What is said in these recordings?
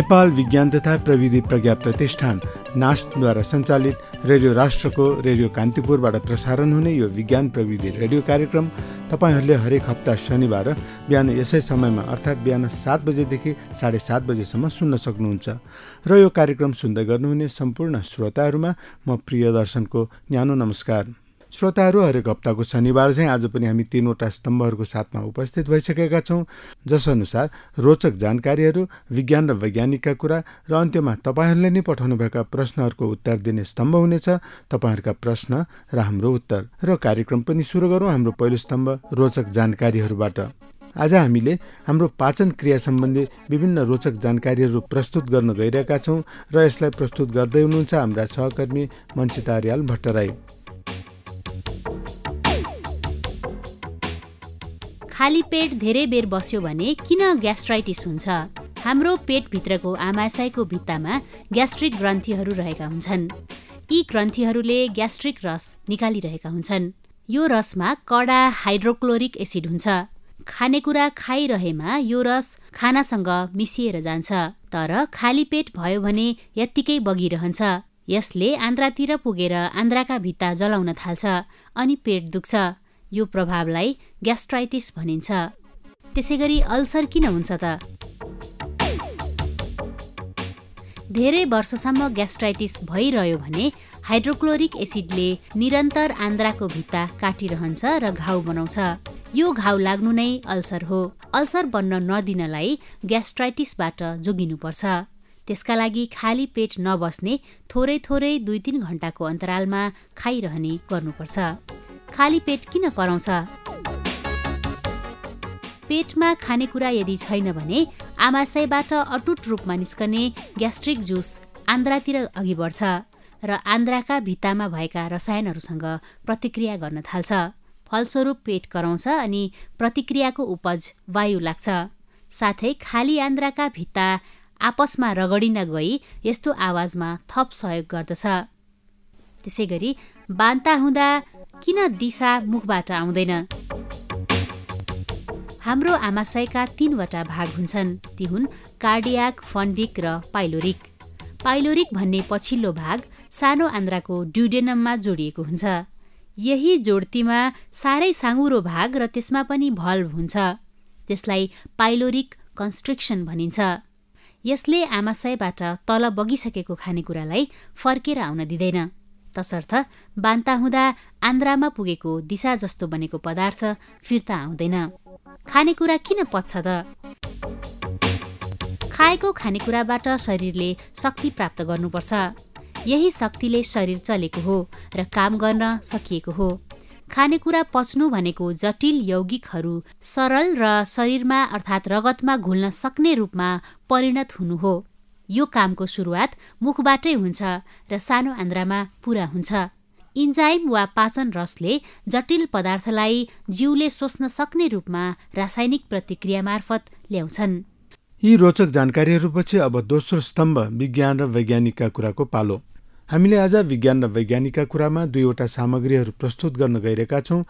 नेपाल विज्ञान तथा प्रविधि प्रज्ञा प्रतिष्ठान नास्टद्वारा सञ्चालित रेडियो राष्ट्रको रेडियो कान्तिपुरबाट प्रसारण हुने यो विज्ञान प्रविधि रेडियो कार्यक्रम तपाईँहरूले हरेक हप्ता शनिबार बिहान यसै समयमा अर्थात् बिहान सात बजेदेखि साढे सात बजेसम्म सुन्न सक्नुहुन्छ र यो कार्यक्रम सुन्दै गर्नुहुने सम्पूर्ण श्रोताहरूमा म प्रिय दर्शनको न्यानो नमस्कार श्रोताहरू हरेक हप्ताको शनिबार चाहिँ आज पनि हामी तिनवटा स्तम्भहरूको साथमा उपस्थित भइसकेका छौँ जसअनुसार रोचक जानकारीहरू विज्ञान र वैज्ञानिकका कुरा र अन्त्यमा तपाईँहरूले नै पठाउनुभएका प्रश्नहरूको उत्तर दिने स्तम्भ हुनेछ तपाईँहरूका प्रश्न र हाम्रो उत्तर र कार्यक्रम पनि सुरु गरौँ हाम्रो पहिलो स्तम्भ रोचक जानकारीहरूबाट आज हामीले हाम्रो पाचन क्रिया सम्बन्धी विभिन्न रोचक जानकारीहरू प्रस्तुत गर्न गइरहेका छौँ र यसलाई प्रस्तुत गर्दै हुनुहुन्छ हाम्रा सहकर्मी मञ्चिता रियाल भट्टराई खाली पेट धेरै बेर बस्यो भने किन ग्यास्ट्राइटिस हुन्छ हाम्रो पेटभित्रको आमाशयको भित्तामा ग्यास्ट्रिक ग्रन्थीहरू रहेका हुन्छन् यी ग्रन्थीहरूले ग्यास्ट्रिक रस निकालिरहेका हुन्छन् यो रसमा कडा हाइड्रोक्लोरिक एसिड हुन्छ खानेकुरा खाइरहेमा यो रस खानासँग मिसिएर जान्छ तर खाली पेट भयो भने यत्तिकै बगिरहन्छ यसले आन्द्रातिर पुगेर आन्द्राका भित्ता जलाउन थाल्छ अनि पेट दुख्छ यो प्रभावलाई ग्यास्ट्राइटिस भनिन्छ त्यसै गरी अल्सर किन हुन्छ त धेरै वर्षसम्म ग्यास्ट्राइटिस भइरह्यो भने हाइड्रोक्लोरिक एसिडले निरन्तर आन्द्राको भित्ता काटिरहन्छ र घाउ बनाउँछ यो घाउ लाग्नु नै अल्सर हो अल्सर बन्न नदिनलाई ग्यास्ट्राइटिसबाट जोगिनुपर्छ त्यसका लागि खाली पेट नबस्ने थोरै थोरै दुई तिन घन्टाको अन्तरालमा खाइरहने गर्नुपर्छ खाली पेट किन कराउँछ पेटमा खानेकुरा यदि छैन भने आमाशयबाट अटुट रूपमा निस्कने ग्यास्ट्रिक जुस आन्द्रातिर अघि बढ्छ र आन्द्राका भित्तामा भएका रसायनहरूसँग प्रतिक्रिया गर्न थाल्छ फलस्वरूप पेट कराउँछ अनि प्रतिक्रियाको उपज वायु लाग्छ साथै खाली आन्द्राका भित्ता आपसमा रगडिन गई यस्तो आवाजमा थप सहयोग गर्दछ त्यसै गरी बान्ता हुँदा किन दिशा मुखबाट आउँदैन हाम्रो आमाशयका तीनवटा भाग हुन्छन् ती हुन् कार्डियाक फन्डिक र पाइलोरिक पाइलोरिक भन्ने पछिल्लो भाग सानो आन्द्राको ड्युडेनममा जोडिएको हुन्छ यही जोडतीमा साह्रै साँगुरो भाग र त्यसमा पनि भल्भ हुन्छ त्यसलाई पाइलोरिक कन्स्ट्रिक्सन भनिन्छ यसले आमाशयबाट तल बगिसकेको खानेकुरालाई फर्केर आउन दिँदैन तसर्थ बान्ता हुँदा आन्द्रामा पुगेको दिशा जस्तो बनेको पदार्थ फिर्ता आउँदैन खानेकुरा किन पच्छ त खाएको खानेकुराबाट शरीरले शक्ति प्राप्त गर्नुपर्छ यही शक्तिले शरीर चलेको हो र काम गर्न सकिएको हो खानेकुरा पच्नु भनेको जटिल यौगिकहरू सरल र शरीरमा अर्थात् रगतमा घुल्न सक्ने रूपमा परिणत हुनु हो यो कामको सुरुवात मुखबाटै हुन्छ र सानो आन्द्रामा पूरा हुन्छ इन्जाइम वा पाचन रसले जटिल पदार्थलाई जिउले सोच्न सक्ने रूपमा रासायनिक प्रतिक्रिया मार्फत ल्याउँछन् यी रोचक जानकारीहरूपछि अब दोस्रो स्तम्भ विज्ञान र वैज्ञानिकका कुराको पालो हामीले आज विज्ञान र वैज्ञानिकका कुरामा दुईवटा सामग्रीहरू प्रस्तुत गर्न गइरहेका छौँ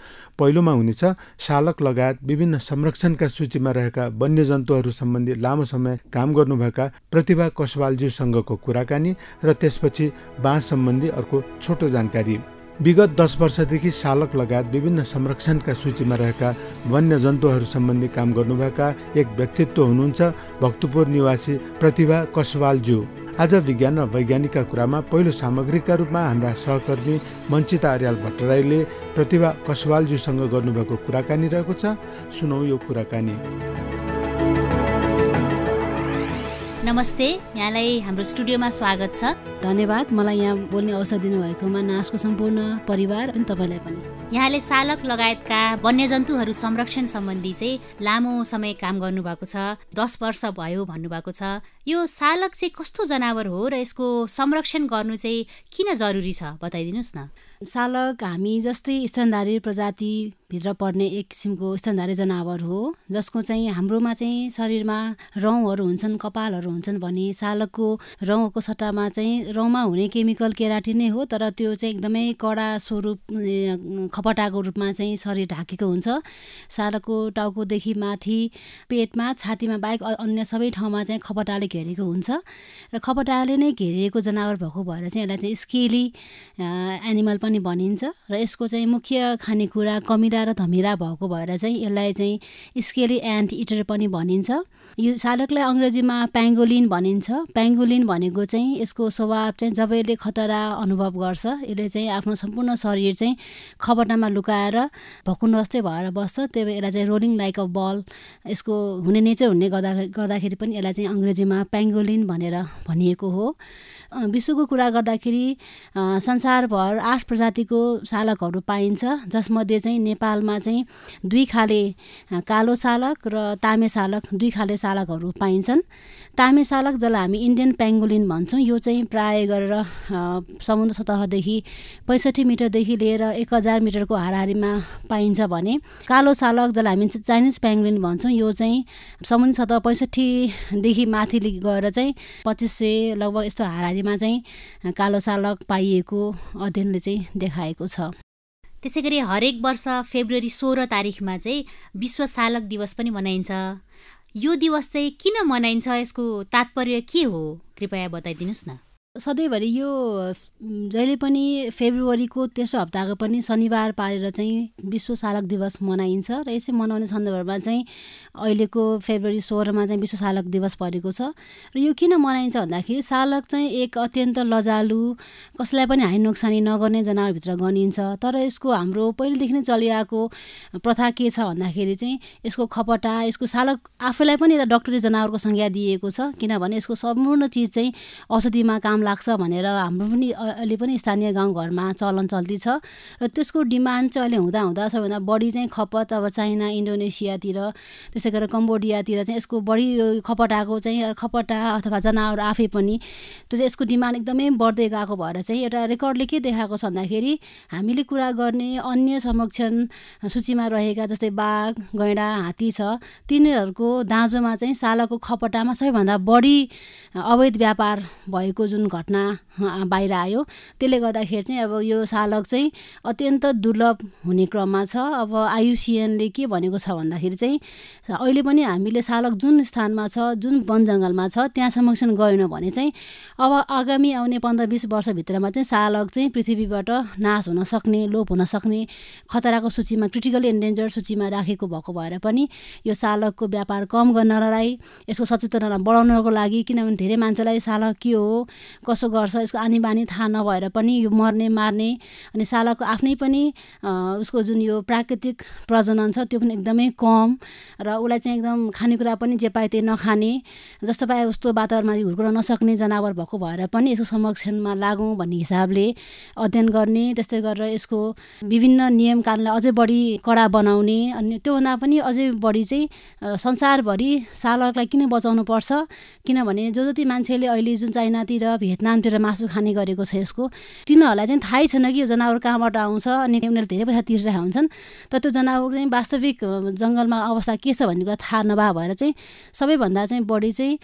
पहिलोमा हुनेछ सालक लगायत विभिन्न संरक्षणका सूचीमा रहेका वन्यजन्तुहरू सम्बन्धी लामो समय काम गर्नुभएका प्रतिभा कसवालज्यूसँगको कुराकानी र त्यसपछि बाँस सम्बन्धी अर्को छोटो जानकारी विगत दस वर्षदेखि सालक लगायत विभिन्न संरक्षणका सूचीमा रहेका वन्यजन्तुहरू सम्बन्धी काम गर्नुभएका एक व्यक्तित्व हुनुहुन्छ भक्तपुर निवासी प्रतिभा कसवालज्यू आज विज्ञान र वैज्ञानिकका कुरामा पहिलो सामग्रीका रूपमा हाम्रा सहकर्मी मञ्चिता अर्याल भट्टराईले प्रतिभा कसवालज्यूसँग गर्नुभएको कुराकानी रहेको छ सुनौ यो कुराकानी नमस्ते यहाँलाई हाम्रो स्टुडियोमा स्वागत छ धन्यवाद मलाई यहाँ बोल्ने अवसर दिनुभएकोमा नासको सम्पूर्ण परिवार अनि तपाईँलाई पनि यहाँले सालक लगायतका वन्यजन्तुहरू संरक्षण सम्बन्धी चाहिँ लामो समय काम गर्नुभएको छ दस वर्ष भयो भन्नुभएको छ यो सालक चाहिँ कस्तो जनावर हो र यसको संरक्षण गर्नु चाहिँ किन जरुरी छ बताइदिनुहोस् न सालक हामी जस्तै स्तनधारी प्रजाति भित्र पर्ने एक किसिमको स्तनधारी जनावर हो जसको चाहिँ हाम्रोमा चाहिँ शरीरमा रौँहरू हुन्छन् कपालहरू हुन्छन् भने सालको रौँको सट्टामा चाहिँ रौँमा हुने केमिकल केराटी नै हो तर त्यो चाहिँ एकदमै कडा स्वरूप खपटाको रूपमा चाहिँ शरीर ढाकेको हुन्छ सालको टाउकोदेखि माथि पेटमा छातीमा बाहेक अन्य सबै ठाउँमा चाहिँ खपटाले घेरेको हुन्छ र खपटाले नै घेरिएको जनावर भएको भएर चाहिँ यसलाई चाहिँ स्केली एनिमल पनि भनिन्छ र यसको चाहिँ मुख्य खानेकुरा कमिला र धमिरा भएको भएर चाहिँ यसलाई चाहिँ स्केली एन्ड इटर पनि भनिन्छ यो सालकलाई अङ्ग्रेजीमा प्याङ्गोलिन भनिन्छ प्याङ्गोलिन भनेको चाहिँ यसको स्वभाव चाहिँ जब यसले खतरा अनुभव गर्छ यसले चाहिँ आफ्नो सम्पूर्ण शरीर चाहिँ खबरनामा लुकाएर भकुन जस्तै भएर बस्छ त्यही भएर यसलाई चाहिँ रोलिङ लाइक अ बल यसको हुने नेचर हुने गर्दा गर्दाखेरि पनि यसलाई चाहिँ अङ्ग्रेजीमा प्याङ्गोलिन भनेर भनिएको हो विश्वको कुरा गर्दाखेरि संसारभर आठ प्रजातिको सालकहरू पाइन्छ जसमध्ये चाहिँ नेपालमा चाहिँ दुई खाले कालो सालक र तामे सालक दुई खाले तामेसालकहरू पाइन्छन् तामे सालक जसलाई हामी इन्डियन पेङ्गोलिन भन्छौँ यो चाहिँ प्राय गरेर समुद्र सतहदेखि पैँसठी मिटरदेखि लिएर एक हजार मिटरको हाराहारीमा पाइन्छ भने कालो सालक जसलाई हामी चाइनिज पेङ्गोलिन भन्छौँ यो चाहिँ समुद्र सतह पैँसठीदेखि माथि गएर चाहिँ पच्चिस सय लगभग यस्तो हाराहारीमा चाहिँ कालो सालक पाइएको अध्ययनले चाहिँ देखाएको छ त्यसै गरी हरेक वर्ष फेब्रुअरी सोह्र तारिखमा चाहिँ विश्व सालक दिवस पनि मनाइन्छ यो दिवस चाहिँ किन मनाइन्छ यसको तात्पर्य के हो कृपया बताइदिनुहोस् न सधैँभरि यो जहिले पनि फेब्रुअरीको तेस्रो हप्ताको पनि शनिबार पारेर चाहिँ विश्व सालक दिवस मनाइन्छ र यसै मनाउने सन्दर्भमा चाहिँ अहिलेको फेब्रुअरी सोह्रमा चाहिँ विश्व सालक दिवस परेको छ र यो किन मनाइन्छ भन्दाखेरि सालक चाहिँ एक अत्यन्त लजालु कसैलाई पनि हानि नोक्सानी नगर्ने जनावरभित्र गनिन्छ तर यसको हाम्रो पहिलेदेखि नै चलिआएको प्रथा के छ भन्दाखेरि चाहिँ यसको खपटा यसको सालक आफैलाई पनि एउटा डक्टरी जनावरको संज्ञा दिएको छ किनभने यसको सम्पूर्ण चिज चाहिँ औषधिमा काम लाग्छ भनेर हाम्रो पनि अहिले पनि स्थानीय गाउँघरमा चलन चल्ती छ र त्यसको डिमान्ड चाहिँ अहिले हुँदाहुँदा सबैभन्दा बढी चाहिँ खपत अब चाइना इन्डोनेसियातिर त्यसै गरेर कम्बोडियातिर चाहिँ यसको बढी खपट चाहिँ खपटा अथवा जनावर आफै पनि त्यो चाहिँ यसको डिमान्ड एकदमै बढ्दै गएको भएर चाहिँ एउटा रेकर्डले के देखाएको छ भन्दाखेरि हामीले कुरा गर्ने अन्य संरक्षण सूचीमा रहेका जस्तै बाघ गैँडा हात्ती छ तिनीहरूको दाँजोमा चाहिँ सालाको खपटामा सबैभन्दा बढी अवैध व्यापार भएको जुन घटना बाहिर आयो त्यसले गर्दाखेरि चाहिँ अब यो सालक चाहिँ अत्यन्त दुर्लभ हुने क्रममा छ अब आयुसिएनले के भनेको छ भन्दाखेरि चाहिँ अहिले पनि हामीले सालक जुन स्थानमा छ जुन वन जङ्गलमा छ त्यहाँ संरक्षण गएन भने चाहिँ अब आगामी आउने पन्ध्र बिस वर्षभित्रमा चाहिँ सालक चाहिँ पृथ्वीबाट नाश हुन सक्ने लोप हुन सक्ने खतराको सूचीमा क्रिटिकल एन्डेन्जर सूचीमा राखेको भएको भएर पनि यो सालकको व्यापार कम गर्नलाई यसको सचेतनालाई बढाउनको लागि किनभने धेरै मान्छेलाई सालक के हो कसो गर्छ यसको आनी बानी थाहा नभएर पनि यो मर्ने मार्ने अनि सालाको आफ्नै पनि उसको जुन यो प्राकृतिक प्रजनन छ त्यो पनि एकदमै कम र उसलाई चाहिँ एकदम खानेकुरा पनि जे पाए त्यही नखाने जस्तो पाए उस्तो वातावरणमा हुर्कन नसक्ने जनावर भएको भएर पनि यसको संरक्षणमा लागौँ भन्ने हिसाबले अध्ययन गर्ने त्यस्तै गरेर यसको विभिन्न नियम कानुनलाई अझै बढी कडा बनाउने अनि त्योभन्दा पनि अझै बढी चाहिँ संसारभरि सालकलाई किन बचाउनु पर्छ किनभने जो जति मान्छेले अहिले जुन चाइनातिर भियतनामतिर मासु खाने गरेको छ यसको तिनीहरूलाई चाहिँ थाहै छैन कि यो जनावर कहाँबाट आउँछ अनि उनीहरूले धेरै पैसा तिरिरहेका हुन्छन् तर त्यो जनावर चाहिँ वास्तविक जङ्गलमा अवस्था के छ भन्ने कुरा थाहा नभए भएर चाहिँ सबैभन्दा चाहिँ बढी चाहिँ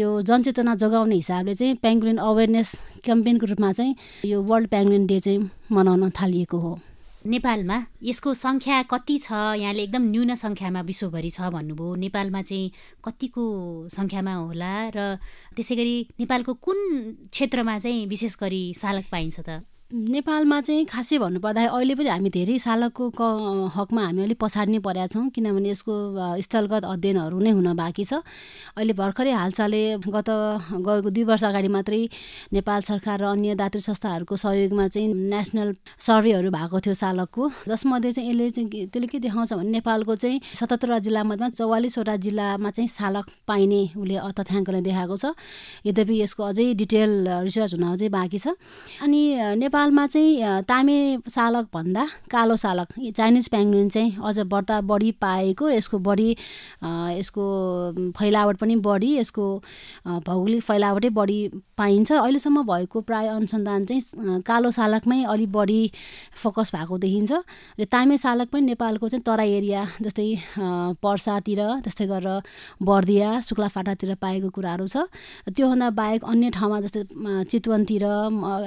यो जनचेतना जगाउने हिसाबले चाहिँ पेङ्गुलिन अवेरनेस क्याम्पेनको रूपमा चाहिँ यो वर्ल्ड पेङ्गुलिन डे चाहिँ मनाउन थालिएको हो नेपालमा यसको सङ्ख्या कति छ यहाँले एकदम न्यून सङ्ख्यामा विश्वभरि छ भन्नुभयो नेपालमा चाहिँ कतिको सङ्ख्यामा होला र त्यसै गरी नेपालको कुन क्षेत्रमा चाहिँ विशेष गरी सालक पाइन्छ त नेपालमा चाहिँ खासै भन्नुपर्दा अहिले पनि हामी धेरै सालकको क हकमा हामी अलिक पछाडि नै परेका छौँ किनभने यसको स्थलगत अध्ययनहरू नै हुन बाँकी छ अहिले भर्खरै हालचालले गत गएको दुई वर्ष अगाडि मात्रै नेपाल सरकार र अन्य दातृ संस्थाहरूको सहयोगमा चाहिँ नेसनल सर्वेहरू भएको थियो सालकको जसमध्ये चाहिँ यसले चाहिँ त्यसले के देखाउँछ भने नेपालको चाहिँ सतहत्तरवटा जिल्लामा चौवालिसवटा जिल्लामा चाहिँ सालक पाइने उसले तथ्याङ्कले देखाएको छ यद्यपि यसको अझै डिटेल रिसर्च हुन अझै बाँकी छ अनि नेपाल नेपालमा चाहिँ तामे सालक भन्दा कालो सालक चाइनिज प्याङ्गुइन चाहिँ अझ बढ्ता बढी पाएको यसको बढी यसको फैलावट पनि बढी यसको भौगोलिक फैलावटै बढी पाइन्छ अहिलेसम्म भएको प्राय अनुसन्धान चाहिँ कालो सालकमै अलिक बढी फोकस भएको देखिन्छ र तामे सालक पनि नेपालको चाहिँ तराई एरिया जस्तै पर्सातिर त्यस्तै गरेर बर्दिया शुक्ला फाटातिर पाएको कुराहरू छ त्योभन्दा बाहेक अन्य ठाउँमा जस्तै चितवनतिर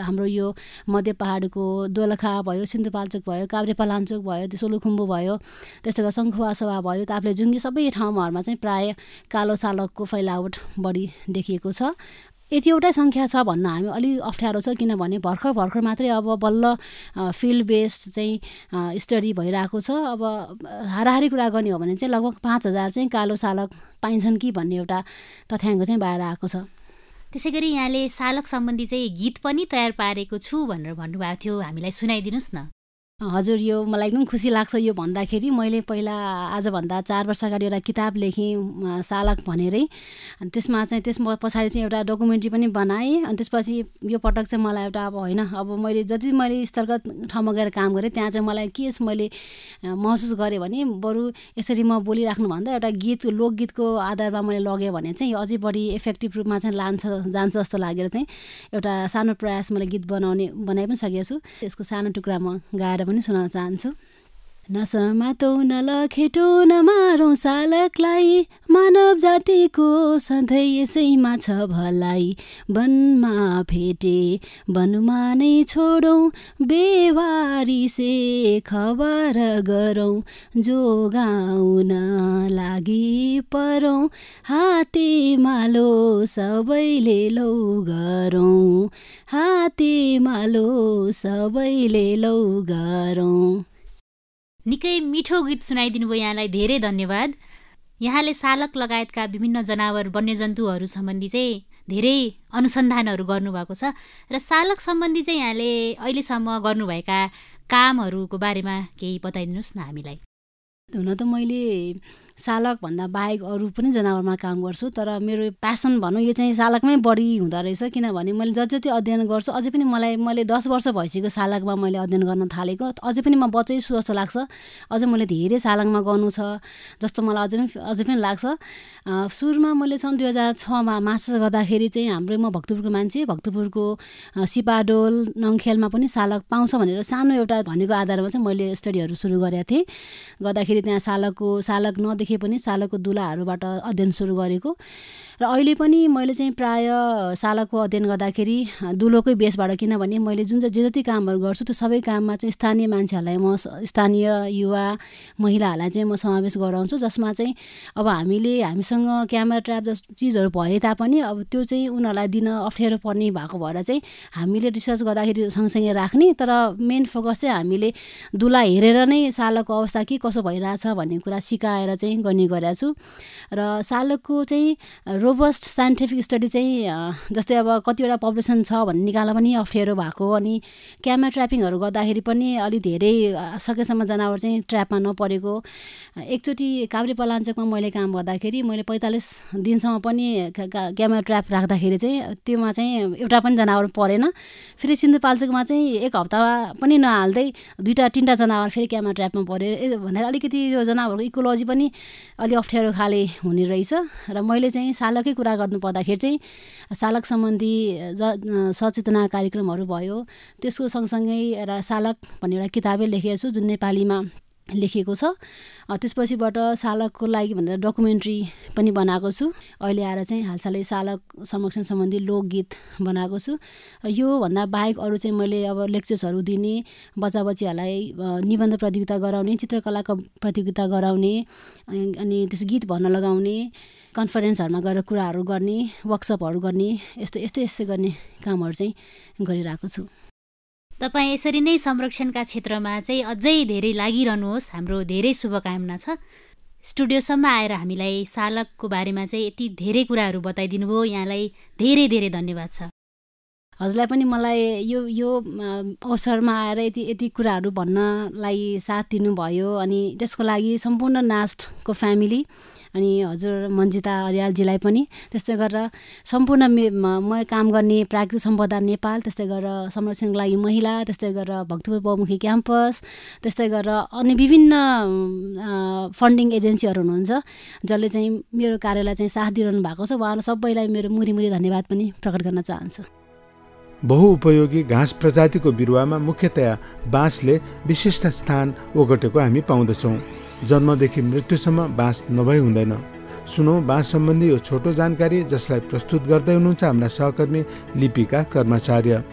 हाम्रो यो मध्य मध्य पहाडको दोलखा भयो सिन्धुपाल्चोक भयो काभ्रे पलाञ्चोक भयो त्यो सोलुखुम्बु भयो त्यस्तै गरेर शङ्खुवासभा भयो ताप्ले जुङ्गी सबै ठाउँहरूमा चाहिँ प्रायः कालो सालकको फैलावट बढी देखिएको छ यति एउटै सङ्ख्या छ भन्न हामी अलिक अप्ठ्यारो छ किनभने भर्खर भर्खर मात्रै अब बल्ल फिल्ड बेस्ड चाहिँ स्टडी भइरहेको छ अब हाराहारी कुरा गर्ने हो भने चाहिँ लगभग पाँच हजार चाहिँ कालो सालक पाइन्छन् कि भन्ने एउटा तथ्याङ्क चाहिँ बाहिर आएको छ त्यसै गरी यहाँले सालक सम्बन्धी चाहिँ गीत पनि तयार पारेको छु भनेर भन्नुभएको थियो हामीलाई सुनाइदिनुहोस् न हजुर यो मलाई एकदम खुसी लाग्छ यो भन्दाखेरि मैले पहिला आजभन्दा चार वर्ष अगाडि एउटा किताब लेखेँ सालक भनेरै अनि त्यसमा चाहिँ त्यस पछाडि चाहिँ एउटा डकुमेन्ट्री पनि बनाएँ अनि त्यसपछि यो पटक चाहिँ मलाई एउटा अब होइन अब मैले जति मैले स्थलगत ठाउँमा गएर काम गरेँ त्यहाँ चाहिँ मलाई के मैले महसुस गरेँ भने बरु यसरी म बोलिराख्नुभन्दा एउटा गीत लोकगीतको आधारमा मैले लगेँ भने चाहिँ यो अझै बढी इफेक्टिभ रूपमा चाहिँ लान्छ जान्छ जस्तो लागेर चाहिँ एउटा सानो प्रयास मैले गीत बनाउने बनाइ पनि सकेको छु यसको सानो टुक्रा म गाएर पनि सुनाउन चाहन्छु नसमातौ न लखेटो सालकलाई मानव जातिको सधैँ यसैमा छ भलाइ वनमा फेटे वनमा नै छोडौँ से खबर गरौँ जोगाउन लागि परौँ हाते मालो सबैले लौ गरौँ हाते मालो सबैले लौ गरौँ निकै मिठो गीत सुनाइदिनु भयो यहाँलाई धेरै धन्यवाद यहाँले सालक लगायतका विभिन्न जनावर वन्यजन्तुहरू सम्बन्धी चाहिँ धेरै अनुसन्धानहरू गर्नुभएको छ र सालक सम्बन्धी चाहिँ यहाँले अहिलेसम्म गर्नुभएका कामहरूको बारेमा केही बताइदिनुहोस् न हामीलाई हुन त मैले सालकभन्दा बाहेक अरू पनि जनावरमा काम गर्छु तर मेरो प्यासन भनौँ यो चाहिँ सालकमै बढी हुँदो रहेछ किनभने मैले जति जति अध्ययन गर्छु अझै पनि मलाई मैले दस वर्ष भइसक्यो सालकमा मैले अध्ययन गर्न थालेको अझै पनि म बचैछु जस्तो लाग्छ अझै मैले धेरै सालकमा गर्नु छ जस्तो मलाई अझै पनि अझै पनि लाग्छ सुरुमा मैले सन् दुई हजार छमा मास्टर्स गर्दाखेरि चाहिँ हाम्रो म भक्तपुरको मान्छे भक्तपुरको सिपाडोल नङखेलमा पनि सालक पाउँछ भनेर सानो एउटा भनेको आधारमा चाहिँ मैले स्टडीहरू सुरु गरेको थिएँ गर्दाखेरि त्यहाँ सालकको सालक नदेखि देखे पनि सालको दुलाहरूबाट अध्ययन सुरु गरेको र अहिले पनि मैले चाहिँ प्राय सालको अध्ययन गर्दाखेरि दुलोकै बेसबाट किनभने मैले जुन चाहिँ जे जति कामहरू गर्छु त्यो सबै काममा चाहिँ स्थानीय मान्छेहरूलाई म स्थानीय युवा महिलाहरूलाई चाहिँ म समावेश गराउँछु जसमा चाहिँ अब हामीले हामीसँग क्यामेरा ट्राप जस्तो चिजहरू भए तापनि अब त्यो चाहिँ उनीहरूलाई दिन अप्ठ्यारो पर्ने भएको भएर चाहिँ हामीले रिसर्च गर्दाखेरि सँगसँगै राख्ने तर मेन फोकस चाहिँ हामीले दुला हेरेर नै सालको अवस्था के कसो भइरहेछ भन्ने कुरा सिकाएर चाहिँ चाहिँ गर्ने गरेका छु र सालको चाहिँ रोबस्ट साइन्टिफिक स्टडी चाहिँ जस्तै अब कतिवटा पपुलेसन छ भन्ने निकाल्न पनि अप्ठ्यारो भएको अनि क्यामेरा ट्र्यापिङहरू गर्दाखेरि पनि अलिक धेरै सकेसम्म जनावर चाहिँ ट्र्यापमा नपरेको एकचोटि काभ्रे पलाञ्चोकमा मैले काम गर्दाखेरि मैले पैँतालिस दिनसम्म पनि क्यामेरा ट्र्याप राख्दाखेरि चाहिँ त्योमा चाहिँ एउटा पनि जनावर परेन फेरि सिन्धुपाल्चोकमा चाहिँ एक हप्ता पनि नहाल्दै दुईवटा तिनवटा जनावर फेरि क्यामेरा ट्र्यापमा पऱ्यो भनेर अलिकति यो जनावरको इकोलोजी पनि अलि अप्ठ्यारो खाले हुने रहेछ र मैले चाहिँ सालकै कुरा गर्नु पर्दाखेरि चाहिँ सालक सम्बन्धी ज सचेतना कार्यक्रमहरू भयो त्यसको सँगसँगै एउटा सालक भन्ने एउटा किताबै लेखेको छु जुन नेपालीमा लेखेको छ त्यसपछिबाट सालकको लागि भनेर डकुमेन्ट्री पनि बनाएको छु अहिले आएर चाहिँ हालसालै सालक संरक्षण सम्बन्धी लोकगीत बनाएको छु र योभन्दा बाहेक अरू चाहिँ मैले अब लेक्चर्सहरू दिने बच्चा बच्चीहरूलाई निबन्ध प्रतियोगिता गराउने चित्रकलाको प्रतियोगिता गराउने अनि त्यस गीत भन्न लगाउने कन्फरेन्सहरूमा गएर कुराहरू गर्ने वर्कसपहरू गर्ने यस्तो यस्तै यस्तै गर्ने कामहरू चाहिँ गरिरहेको छु तपाईँ यसरी नै संरक्षणका क्षेत्रमा चाहिँ अझै धेरै लागिरहनुहोस् हाम्रो धेरै शुभकामना छ स्टुडियोसम्म आएर हामीलाई सालकको बारेमा चाहिँ यति धेरै कुराहरू बताइदिनुभयो यहाँलाई धेरै धेरै धन्यवाद छ हजुरलाई पनि मलाई यो यो अवसरमा आएर यति यति कुराहरू भन्नलाई साथ दिनुभयो अनि त्यसको लागि सम्पूर्ण नास्टको फ्यामिली अनि हजुर मन्जिता अरियालजीलाई पनि त्यस्तै गरेर सम्पूर्ण म काम गर्ने प्राकृतिक सम्पदा नेपाल त्यस्तै गरेर संरक्षणको लागि महिला त्यस्तै गरेर भक्तपुर बहुमुखी क्याम्पस त्यस्तै गरेर अन्य विभिन्न फन्डिङ एजेन्सीहरू हुनुहुन्छ जसले चाहिँ मेरो कार्यलाई चाहिँ साथ दिइरहनु भएको छ उहाँहरू सबैलाई मेरो मुरीमुरी धन्यवाद पनि प्रकट गर्न चाहन्छु बहुउपयोगी घाँस प्रजातिको बिरुवामा मुख्यतया बाँसले विशिष्ट स्थान ओगटेको हामी पाउँदछौँ जन्मदेखि मृत्युसम्म बाँस नभई हुँदैन सुनौ बाँस सम्बन्धी यो छोटो जानकारी जसलाई प्रस्तुत गर्दै हुनुहुन्छ हाम्रा सहकर्मी लिपिका कर्माचार्य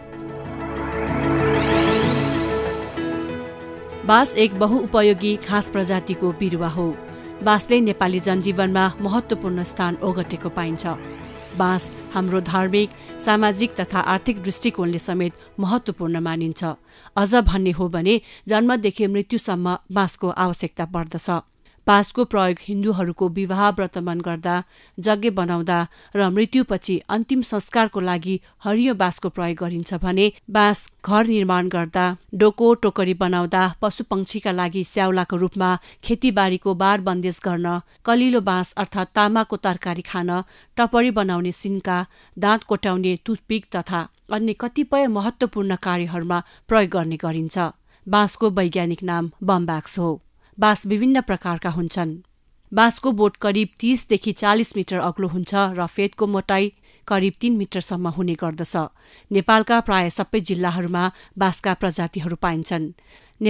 बाँस एक बहुउपयोगी खास प्रजातिको बिरुवा हो बाँसले नेपाली जनजीवनमा महत्त्वपूर्ण स्थान ओगटेको पाइन्छ बाँस हाम्रो धार्मिक सामाजिक तथा आर्थिक दृष्टिकोणले समेत महत्त्वपूर्ण मानिन्छ अझ भन्ने हो भने जन्मदेखि मृत्युसम्म बाँसको आवश्यकता पर्दछ बाँसको प्रयोग हिन्दूहरूको विवाह व्रतमन गर्दा जग्गे बनाउँदा र मृत्युपछि अन्तिम संस्कारको लागि हरियो बाँसको प्रयोग गरिन्छ भने बाँस घर निर्माण गर्दा डोको टोकरी बनाउँदा पशु पक्षीका लागि स्याउलाको रूपमा खेतीबारीको बार बन्देज गर्न कलिलो बाँस अर्थात् तामाको तरकारी खान टपरी बनाउने सिन्का दाँत कोट्याउने टुथपिक तथा अन्य कतिपय महत्त्वपूर्ण कार्यहरूमा प्रयोग गर्ने गरिन्छ बाँसको वैज्ञानिक नाम बम्बाक्स हो बाँस विभिन्न प्रकारका हुन्छन् बाँसको बोट करिब तिसदेखि चालिस मिटर अग्लो हुन्छ र फेदको मोटाइ करिब तीन मिटरसम्म हुने गर्दछ नेपालका प्राय सबै जिल्लाहरूमा बाँसका प्रजातिहरू पाइन्छन्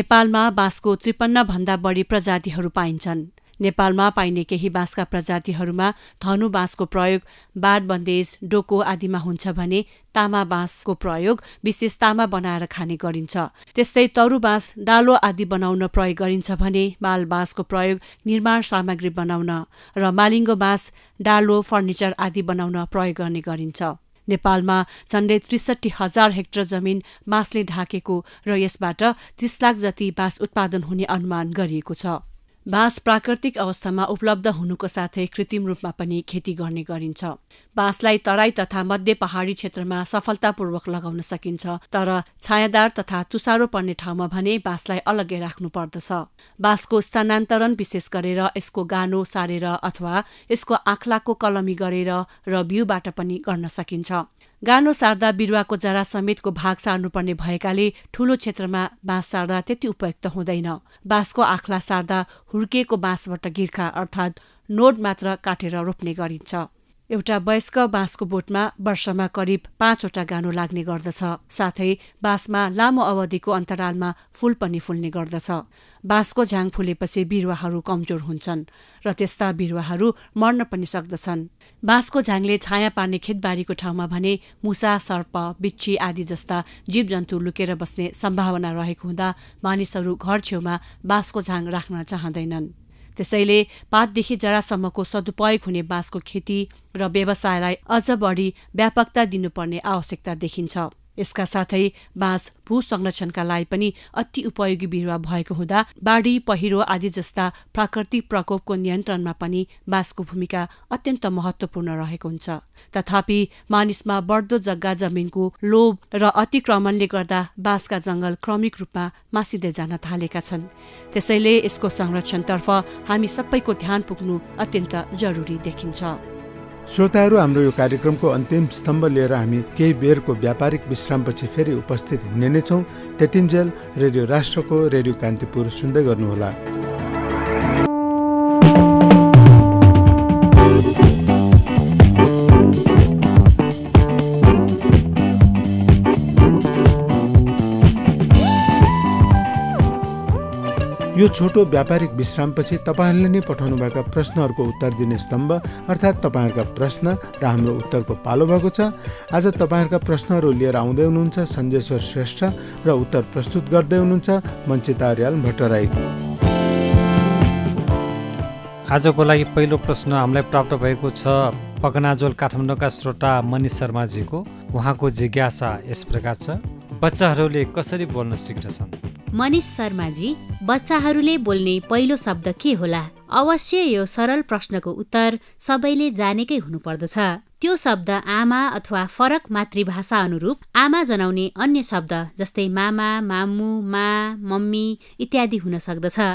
नेपालमा बाँसको त्रिपन्नभन्दा बढी प्रजातिहरू पाइन्छन् नेपालमा पाइने केही बाँसका प्रजातिहरूमा धनु बाँसको प्रयोग बार बन्देज डोको आदिमा हुन्छ भने तामा बाँसको प्रयोग विशेष तामा बनाएर खाने गरिन्छ त्यस्तै तरु बाँस डालो आदि बनाउन प्रयोग गरिन्छ भने माल बाँसको प्रयोग निर्माण सामग्री बनाउन र मालिङ्गो बाँस डालो फर्निचर आदि बनाउन प्रयोग गर्ने गरिन्छ नेपालमा झण्डै त्रिसठी हजार हेक्टर जमिन बाँसले ढाकेको र यसबाट तीस लाख जति बाँस उत्पादन हुने अनुमान गरिएको छ बाँस प्राकृतिक अवस्थामा उपलब्ध हुनुको साथै कृत्रिम रूपमा पनि खेती गर्ने गरिन्छ बाँसलाई तराई तथा मध्य पहाडी क्षेत्रमा सफलतापूर्वक लगाउन सकिन्छ तर छायादार तथा तुसारो पर्ने ठाउँमा भने बाँसलाई अलग्गै राख्नु पर्दछ बाँसको स्थानान्तरण विशेष गरेर यसको गानो सारेर अथवा यसको आँखलाको कलमी गरेर र बिउबाट पनि गर्न सकिन्छ गानो सार्दा बिरुवाको जरा समेतको भाग सार्नुपर्ने भएकाले ठूलो क्षेत्रमा बाँस सार्दा त्यति उपयुक्त हुँदैन बाँसको आखला सार्दा हुर्किएको बाँसबाट गिर्खा अर्थात् नोड मात्र काटेर रोप्ने गरिन्छ एउटा वयस्क बाँसको बोटमा वर्षमा करिब पाँचवटा गानो लाग्ने गर्दछ साथै बाँसमा लामो अवधिको अन्तरालमा फूल पनि फुल्ने गर्दछ बाँसको झ्याङ फुलेपछि बिरुवाहरू कमजोर हुन्छन् र त्यस्ता बिरुवाहरू मर्न पनि सक्दछन् बाँसको झ्याङले छाया पार्ने खेतबारीको ठाउँमा भने मुसा सर्प बिच्छी आदि जस्ता जीवजन्तु लुकेर बस्ने सम्भावना रहेको हुँदा मानिसहरू घर छेउमा बाँसको झ्याङ राख्न चाहँदैनन् त्यसैले पातदेखि जरासम्मको सदुपयोग हुने बाँसको खेती र व्यवसायलाई अझ बढी व्यापकता दिनुपर्ने आवश्यकता देखिन्छ यसका साथै बाँस भू संरक्षणका लागि पनि अति उपयोगी बिरुवा भएको हुँदा बाढी पहिरो आदि जस्ता प्राकृतिक प्रकोपको नियन्त्रणमा पनि बाँसको भूमिका अत्यन्त महत्त्वपूर्ण रहेको हुन्छ तथापि मानिसमा बढ्दो जग्गा जमिनको लोभ र अतिक्रमणले गर्दा बाँसका जङ्गल क्रमिक रूपमा मासिँदै जान थालेका छन् त्यसैले यसको संरक्षणतर्फ हामी सबैको ध्यान पुग्नु अत्यन्त जरुरी देखिन्छ श्रोताहरू हाम्रो यो कार्यक्रमको अन्तिम स्तम्भ लिएर हामी केही बेरको व्यापारिक विश्रामपछि फेरि उपस्थित हुने नै छौँ त्यतिन्जेल रेडियो राष्ट्रको रेडियो कान्तिपुर सुन्दै गर्नुहोला यो छोटो व्यापारिक विश्रामपछि तपाईँहरूले नै पठाउनुभएका प्रश्नहरूको उत्तर दिने स्तम्भ अर्थात् तपाईँहरूका प्रश्न र हाम्रो उत्तरको पालो भएको छ आज तपाईँहरूका प्रश्नहरू लिएर आउँदै हुनुहुन्छ सञ्जेश्वर श्रेष्ठ र उत्तर प्रस्तुत गर्दै हुनुहुन्छ मञ्चिता रियाल भट्टराई आजको लागि पहिलो प्रश्न हामीलाई प्राप्त भएको छ पकनाजोल काठमाडौँका श्रोता मनिष शर्माजीको उहाँको जिज्ञासा यस प्रकार छ बच्चाहरूले कसरी बोल्न सिक्दछन् मनिष शर्माजी बच्चाहरूले बोल्ने पहिलो शब्द के होला अवश्य यो सरल प्रश्नको उत्तर सबैले जानेकै हुनुपर्दछ त्यो शब्द आमा अथवा फरक मातृभाषा अनुरूप आमा जनाउने अन्य शब्द जस्तै मामा मामु मा मम्मी इत्यादि हुन सक्दछ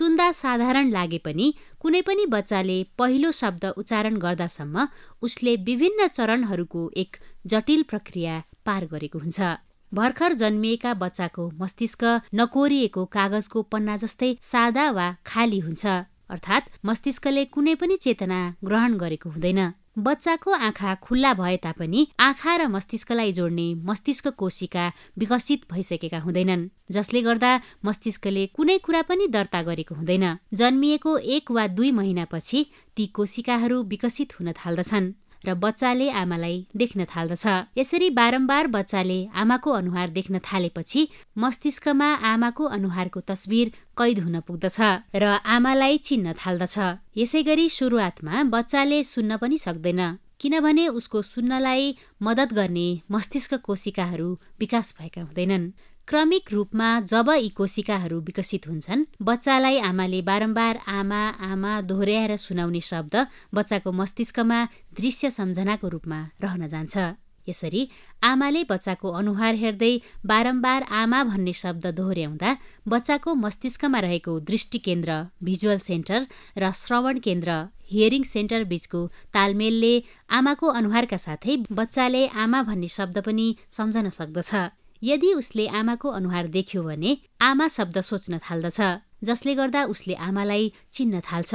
सुन्दा साधारण लागे पनि कुनै पनि बच्चाले पहिलो शब्द उच्चारण गर्दासम्म उसले विभिन्न चरणहरूको एक जटिल प्रक्रिया पार गरेको हुन्छ भर्खर जन्मिएका बच्चाको मस्तिष्क नकोरिएको कागजको पन्ना जस्तै सादा वा खाली हुन्छ अर्थात् मस्तिष्कले कुनै पनि चेतना ग्रहण गरेको हुँदैन बच्चाको आँखा खुल्ला भए तापनि आँखा र मस्तिष्कलाई जोड्ने मस्तिष्क कोशिका विकसित भइसकेका हुँदैनन् जसले गर्दा मस्तिष्कले कुनै कुरा पनि दर्ता गरेको हुँदैन जन्मिएको एक वा दुई महिनापछि ती कोशिकाहरू विकसित हुन थाल्दछन् र बच्चाले आमालाई देख्न थाल्दछ यसरी बारम्बार बच्चाले आमाको अनुहार देख्न थालेपछि मस्तिष्कमा आमाको अनुहारको तस्बिर कैद हुन पुग्दछ र आमालाई चिन्न थाल्दछ यसै गरी सुरुवातमा बच्चाले सुन्न पनि सक्दैन किनभने उसको सुन्नलाई मद्दत गर्ने मस्तिष्क कोशिकाहरू विकास भएका हुँदैनन् क्रमिक रूपमा जब यी कोशिकाहरू विकसित हुन्छन् बच्चालाई आमाले बारम्बार आमा आमा दोहोऱ्याएर सुनाउने शब्द बच्चाको मस्तिष्कमा दृश्य सम्झनाको रूपमा रहन जान्छ यसरी आमाले बच्चाको अनुहार हेर्दै बारम्बार आमा भन्ने शब्द दोहोऱ्याउँदा बच्चाको मस्तिष्कमा रहेको दृष्टि केन्द्र भिजुअल सेन्टर र श्रवण केन्द्र हियरिङ सेन्टर बीचको तालमेलले आमाको अनुहारका साथै बच्चाले आमा भन्ने शब्द पनि सम्झन सक्दछ यदि उसले आमाको अनुहार देख्यो भने आमा शब्द सोच्न थाल्दछ जसले गर्दा उसले आमालाई चिन्न थाल्छ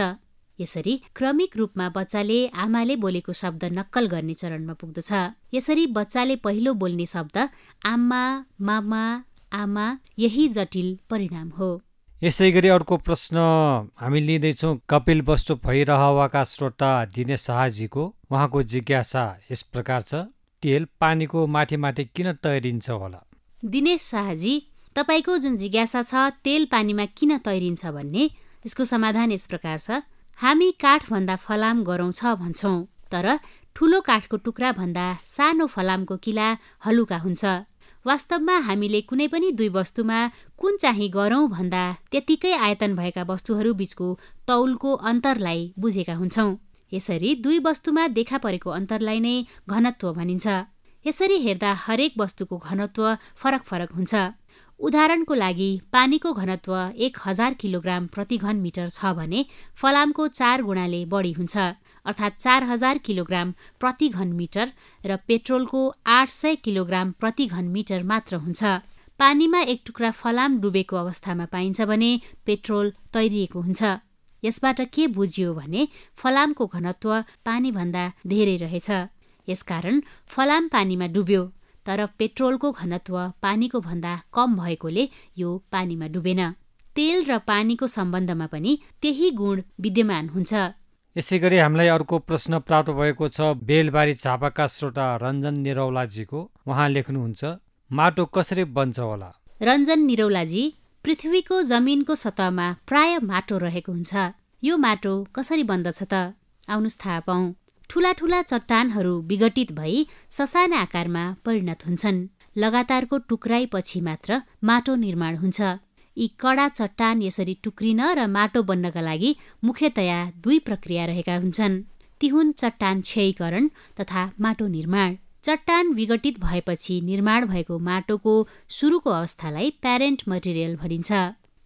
यसरी क्रमिक रूपमा बच्चाले आमाले बोलेको शब्द नक्कल गर्ने चरणमा पुग्दछ यसरी बच्चाले पहिलो बोल्ने शब्द आमा मामा आमा यही जटिल परिणाम हो यसै गरी अर्को प्रश्न हामी लिँदैछौँ कपिल वस्तु भैरहवाका श्रोता दिनेश शाहजीको उहाँको जिज्ञासा यस प्रकार छ तेल पानीको माथि माथि किन तयारिन्छ होला दिनेश शाहजी तपाईँको जुन जिज्ञासा छ तेल पानीमा किन तैरिन्छ भन्ने यसको समाधान यस प्रकार छ हामी काठभन्दा फलाम गरौँछ भन्छौँ तर ठुलो काठको टुक्रा भन्दा सानो फलामको किला हलुका हुन्छ वास्तवमा हामीले कुनै पनि दुई वस्तुमा कुन चाहिँ गरौँ भन्दा त्यतिकै आयतन भएका वस्तुहरू बीचको तौलको अन्तरलाई बुझेका हुन्छौँ यसरी दुई वस्तुमा देखा परेको अन्तरलाई नै घनत्व भनिन्छ यसरी हेर्दा हरेक वस्तुको घनत्व फरक फरक हुन्छ उदाहरणको लागि पानीको घनत्व एक हजार किलोग्राम प्रति घन मिटर छ भने फलामको चार गुणाले बढी हुन्छ अर्थात् चार हजार किलोग्राम प्रति घन मिटर र पेट्रोलको आठ सय किलोग्राम प्रति घन मिटर मात्र हुन्छ पानीमा एक टुक्रा फलाम डुबेको अवस्थामा पाइन्छ भने पेट्रोल तैरिएको हुन्छ यसबाट के बुझियो भने फलामको घनत्व पानीभन्दा धेरै रहेछ यसकारण फलाम पानीमा डुब्यो तर पेट्रोलको घनत्व पानीको भन्दा कम भएकोले यो पानीमा डुबेन तेल र पानीको सम्बन्धमा पनि त्यही गुण विद्यमान हुन्छ यसै गरी हामीलाई अर्को प्रश्न प्राप्त भएको छ बेलबारी छापाका श्रोता रञ्जन निरौलाजीको उहाँ लेख्नुहुन्छ माटो कसरी बन्छ होला रञ्जन निरौलाजी पृथ्वीको जमिनको सतहमा प्राय माटो रहेको हुन्छ यो माटो कसरी बन्दछ त आउनुहोस् थाहा पाउँ ठूला ठूला चट्टानहरू विघटित भई ससाना आकारमा परिणत हुन्छन् लगातारको टुक्राइपछि मात्र माटो निर्माण हुन्छ यी कडा चट्टान यसरी टुक्रिन र माटो बन्नका लागि मुख्यतया दुई प्रक्रिया रहेका हुन्छन् ती हुन् चट्टान क्षयीकरण तथा माटो निर्माण चट्टान विघटित भएपछि निर्माण भएको माटोको सुरुको अवस्थालाई प्यारेन्ट मटेरियल भनिन्छ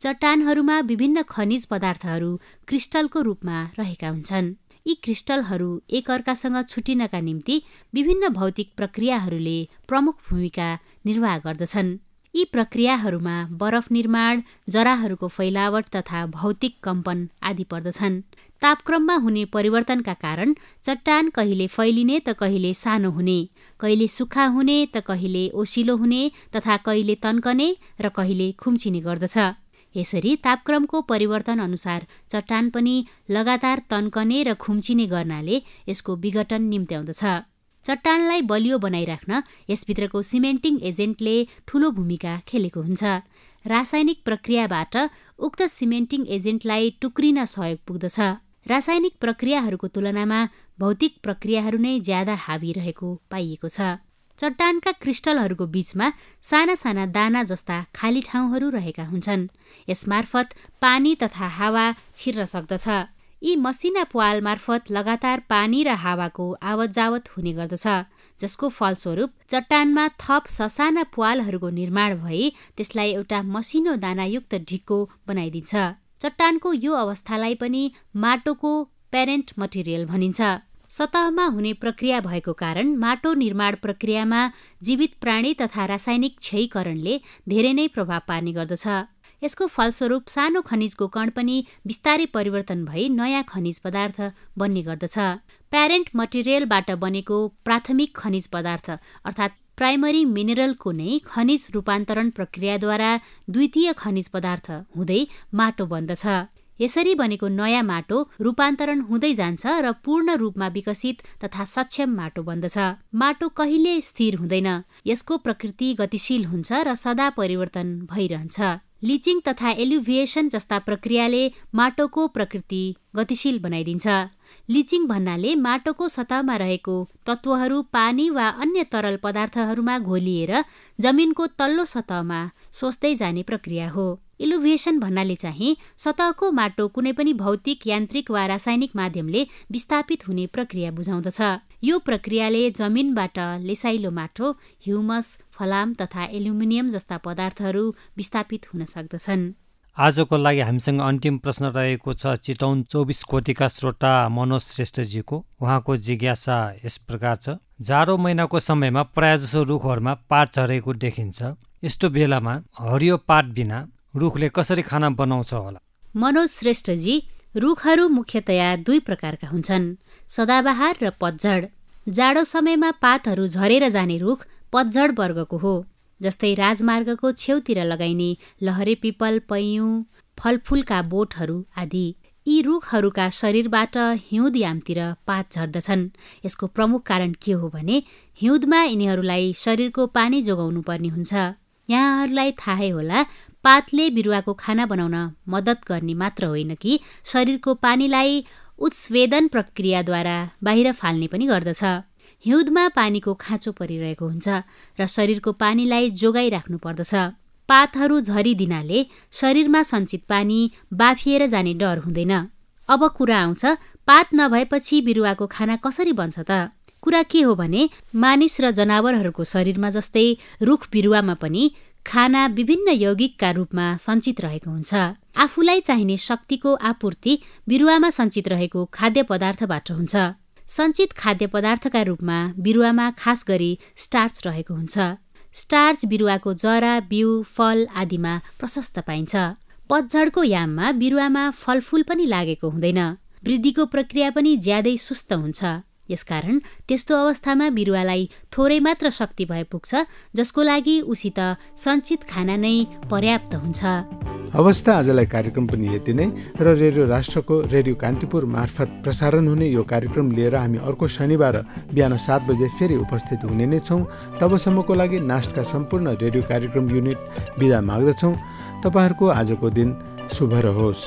चट्टानहरूमा विभिन्न खनिज पदार्थहरू क्रिस्टलको रूपमा रहेका हुन्छन् यी क्रिस्टलहरू एकअर्कासँग छुटिनका निम्ति विभिन्न भौतिक प्रक्रियाहरूले प्रमुख भूमिका निर्वाह गर्दछन् यी प्रक्रियाहरूमा बरफ निर्माण जराहरूको फैलावट तथा भौतिक कम्पन आदि पर्दछन् तापक्रममा हुने परिवर्तनका कारण चट्टान कहिले फैलिने त कहिले सानो हुने कहिले सुक्खा हुने त कहिले ओसिलो हुने तथा कहिले तन्कने र कहिले खुम्चिने गर्दछ यसरी तापक्रमको परिवर्तन अनुसार चट्टान पनि लगातार तन्कने र खुम्चिने गर्नाले यसको विघटन निम्त्याउँदछ चट्टानलाई बलियो बनाइराख्न यसभित्रको सिमेन्टिङ एजेन्टले ठूलो भूमिका खेलेको हुन्छ रासायनिक प्रक्रियाबाट उक्त सिमेन्टिङ एजेन्टलाई टुक्रिन सहयोग पुग्दछ रासायनिक प्रक्रियाहरूको तुलनामा भौतिक प्रक्रियाहरू नै ज्यादा हावी रहेको पाइएको छ चट्टानका क्रिस्टलहरूको बीचमा साना साना दाना जस्ता खाली ठाउँहरू रहेका हुन्छन् यसमार्फत पानी तथा हावा छिर्न सक्दछ यी मसिना प्वाल मार्फत लगातार पानी र हावाको आवत जावत हुने गर्दछ जसको फलस्वरूप चट्टानमा थप ससाना प्वालहरूको निर्माण भई त्यसलाई एउटा मसिनो दानायुक्त ढिक्को बनाइदिन्छ चट्टानको यो अवस्थालाई पनि माटोको प्यारेन्ट मटेरियल भनिन्छ सतहमा हुने प्रक्रिया भएको कारण माटो निर्माण प्रक्रियामा जीवित प्राणी तथा रासायनिक क्षयीकरणले धेरै नै प्रभाव पार्ने गर्दछ यसको फलस्वरूप सानो खनिजको कण पनि बिस्तारै परिवर्तन भई नयाँ खनिज पदार्थ बन्ने गर्दछ प्यारेन्ट मटेरियलबाट बनेको प्राथमिक खनिज पदार्थ अर्थात् प्राइमरी मिनरलको नै खनिज रूपान्तरण प्रक्रियाद्वारा द्वितीय खनिज पदार्थ हुँदै माटो बन्दछ यसरी बनेको नयाँ माटो रूपान्तरण हुँदै जान्छ र पूर्ण रूपमा विकसित तथा सक्षम माटो बन्दछ माटो कहिले स्थिर हुँदैन यसको प्रकृति गतिशील हुन्छ र सदा परिवर्तन भइरहन्छ लिचिङ तथा एल्युभिएसन जस्ता प्रक्रियाले माटोको प्रकृति गतिशील बनाइदिन्छ लिचिङ भन्नाले माटोको सतहमा रहेको तत्त्वहरू पानी वा अन्य तरल पदार्थहरूमा घोलिएर जमिनको तल्लो सतहमा सोच्दै जाने प्रक्रिया हो इलुभिएसन भन्नाले चाहिँ सतहको माटो कुनै पनि भौतिक यान्त्रिक वा रासायनिक माध्यमले विस्थापित हुने प्रक्रिया बुझाउँदछ यो प्रक्रियाले जमिनबाट लेसाइलो माटो ह्युमस फलाम तथा एल्युमिनियम जस्ता पदार्थहरू विस्थापित हुन सक्दछन् आजको लागि हामीसँग अन्तिम प्रश्न रहेको छ चितौन चौबिस कोटिका श्रोता मनोज श्रेष्ठजीको उहाँको जिज्ञासा यस प्रकार छ जाडो महिनाको समयमा प्रायजसो रुखहरूमा पात झरेको देखिन्छ यस्तो बेलामा हरियो पात बिना रुखले कसरी खाना बनाउँछ होला मनोज श्रेष्ठजी रुखहरू मुख्यतया दुई प्रकारका हुन्छन् सदाबहार र पतझड जाडो समयमा पातहरू झरेर जाने रुख पतझड वर्गको हो जस्तै राजमार्गको छेउतिर लगाइने लहरे पिपल पैयुँ फलफुलका बोटहरू आदि यी रुखहरूका शरीरबाट हिउँदयामतिर पात झर्दछन् यसको प्रमुख कारण के हो भने हिउँदमा यिनीहरूलाई शरीरको पानी जोगाउनु पर्ने हुन्छ यहाँहरूलाई थाहै होला पातले बिरुवाको खाना बनाउन मद्दत गर्ने मात्र होइन कि शरीरको पानीलाई उत्स्वेदन प्रक्रियाद्वारा बाहिर फाल्ने पनि गर्दछ हिउँदमा पानीको खाँचो परिरहेको हुन्छ र शरीरको पानीलाई जोगाइराख्नु पर्दछ पातहरू झरिदिनाले शरीरमा सञ्चित पानी बाफिएर जाने डर हुँदैन अब कुरा आउँछ पात नभएपछि बिरुवाको खाना कसरी बन्छ त कुरा के हो भने मानिस र जनावरहरूको शरीरमा जस्तै रुख बिरुवामा पनि खाना विभिन्न यौगिकका रूपमा सञ्चित रहेको हुन्छ आफूलाई चाहिने शक्तिको आपूर्ति बिरुवामा सञ्चित रहेको खाद्य पदार्थबाट हुन्छ सञ्चित खाद्य पदार्थका रूपमा बिरुवामा खास गरी स्टार्च रहेको हुन्छ स्टार्च बिरुवाको जरा बिउ फल आदिमा प्रशस्त पाइन्छ पतझडको याममा बिरुवामा फलफुल पनि लागेको हुँदैन वृद्धिको प्रक्रिया पनि ज्यादै सुस्त हुन्छ यसकारण त्यस्तो अवस्थामा बिरुवालाई थोरै मात्र शक्ति भए पुग्छ जसको लागि उसित सञ्चित खाना नै पर्याप्त हुन्छ अवस्था आजलाई कार्यक्रम पनि यति नै र रेडियो राष्ट्रको रेडियो कान्तिपुर मार्फत प्रसारण हुने यो कार्यक्रम लिएर हामी अर्को शनिबार बिहान सात बजे फेरि उपस्थित हुने नै छौँ तबसम्मको लागि नास्टका सम्पूर्ण रेडियो कार्यक्रम युनिट बिदा माग्दछौँ तपाईँहरूको आजको दिन शुभ रहोस्